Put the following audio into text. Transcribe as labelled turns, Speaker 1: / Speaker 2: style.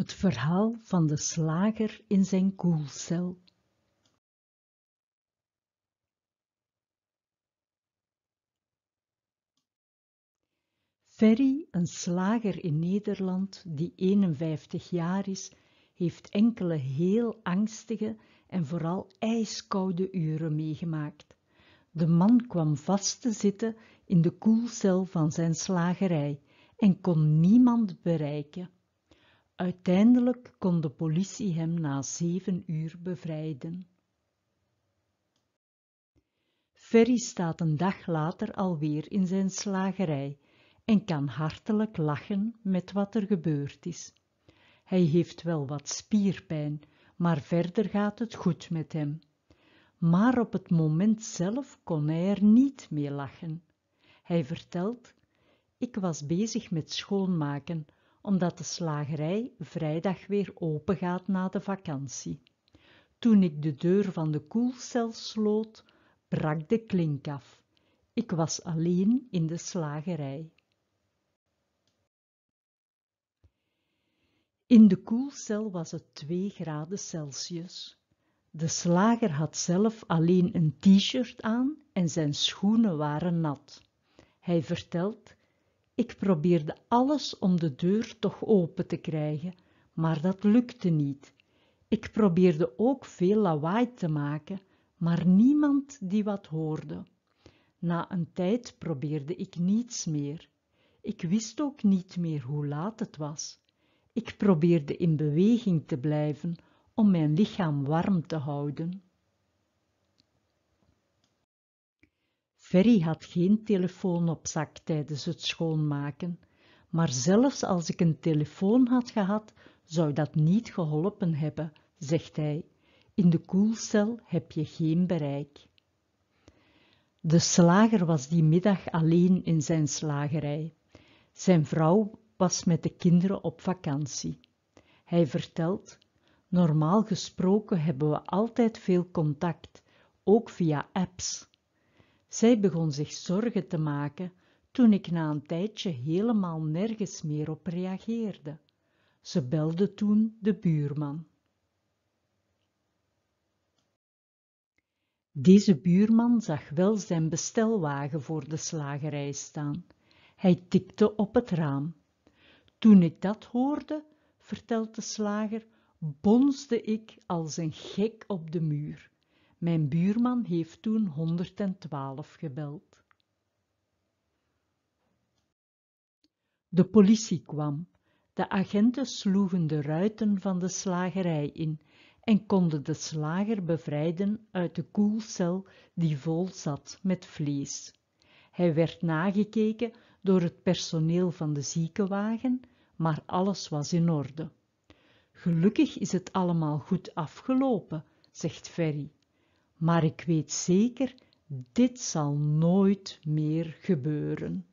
Speaker 1: Het verhaal van de slager in zijn koelcel. Ferry, een slager in Nederland die 51 jaar is, heeft enkele heel angstige en vooral ijskoude uren meegemaakt. De man kwam vast te zitten in de koelcel van zijn slagerij en kon niemand bereiken. Uiteindelijk kon de politie hem na zeven uur bevrijden. Ferry staat een dag later alweer in zijn slagerij en kan hartelijk lachen met wat er gebeurd is. Hij heeft wel wat spierpijn, maar verder gaat het goed met hem. Maar op het moment zelf kon hij er niet mee lachen. Hij vertelt, ik was bezig met schoonmaken, omdat de slagerij vrijdag weer open gaat na de vakantie. Toen ik de deur van de koelcel sloot, brak de klink af. Ik was alleen in de slagerij. In de koelcel was het 2 graden Celsius. De slager had zelf alleen een t-shirt aan en zijn schoenen waren nat. Hij vertelt ik probeerde alles om de deur toch open te krijgen, maar dat lukte niet. Ik probeerde ook veel lawaai te maken, maar niemand die wat hoorde. Na een tijd probeerde ik niets meer. Ik wist ook niet meer hoe laat het was. Ik probeerde in beweging te blijven om mijn lichaam warm te houden. Ferry had geen telefoon op zak tijdens het schoonmaken, maar zelfs als ik een telefoon had gehad, zou dat niet geholpen hebben, zegt hij. In de koelcel heb je geen bereik. De slager was die middag alleen in zijn slagerij. Zijn vrouw was met de kinderen op vakantie. Hij vertelt, normaal gesproken hebben we altijd veel contact, ook via apps. Zij begon zich zorgen te maken toen ik na een tijdje helemaal nergens meer op reageerde. Ze belde toen de buurman. Deze buurman zag wel zijn bestelwagen voor de slagerij staan. Hij tikte op het raam. Toen ik dat hoorde, vertelt de slager, bonsde ik als een gek op de muur. Mijn buurman heeft toen 112 gebeld. De politie kwam. De agenten sloegen de ruiten van de slagerij in en konden de slager bevrijden uit de koelcel die vol zat met vlees. Hij werd nagekeken door het personeel van de ziekenwagen, maar alles was in orde. Gelukkig is het allemaal goed afgelopen, zegt Ferry maar ik weet zeker, dit zal nooit meer gebeuren.